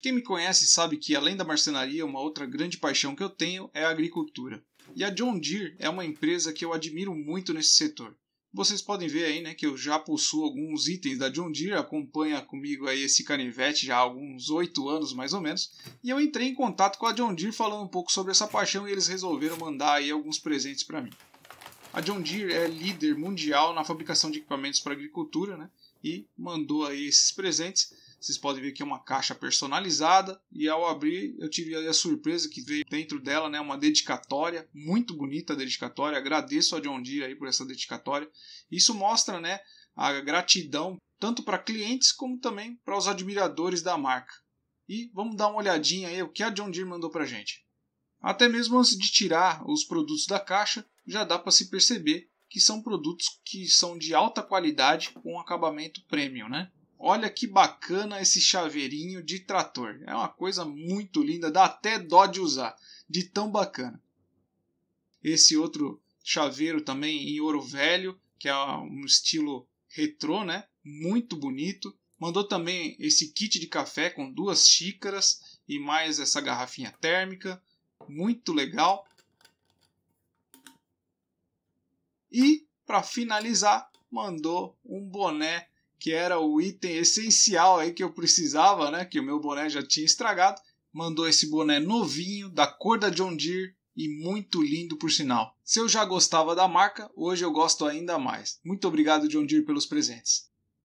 Quem me conhece sabe que, além da marcenaria, uma outra grande paixão que eu tenho é a agricultura. E a John Deere é uma empresa que eu admiro muito nesse setor. Vocês podem ver aí né, que eu já possuo alguns itens da John Deere, acompanha comigo aí esse canivete já há alguns 8 anos mais ou menos. E eu entrei em contato com a John Deere falando um pouco sobre essa paixão e eles resolveram mandar aí alguns presentes para mim. A John Deere é líder mundial na fabricação de equipamentos para agricultura né, e mandou aí esses presentes vocês podem ver que é uma caixa personalizada e ao abrir eu tive a surpresa que veio dentro dela né, uma dedicatória, muito bonita a dedicatória. Agradeço a John Deere aí por essa dedicatória. Isso mostra né, a gratidão tanto para clientes como também para os admiradores da marca. E vamos dar uma olhadinha aí o que a John Deere mandou para gente. Até mesmo antes de tirar os produtos da caixa, já dá para se perceber que são produtos que são de alta qualidade com acabamento premium, né? Olha que bacana esse chaveirinho de trator. É uma coisa muito linda, dá até dó de usar, de tão bacana. Esse outro chaveiro também em ouro velho, que é um estilo retrô, né? Muito bonito. Mandou também esse kit de café com duas xícaras e mais essa garrafinha térmica. Muito legal. E para finalizar, mandou um boné que era o item essencial aí que eu precisava, né? Que o meu boné já tinha estragado. Mandou esse boné novinho, da cor da John Deere e muito lindo por sinal. Se eu já gostava da marca, hoje eu gosto ainda mais. Muito obrigado John Deere pelos presentes.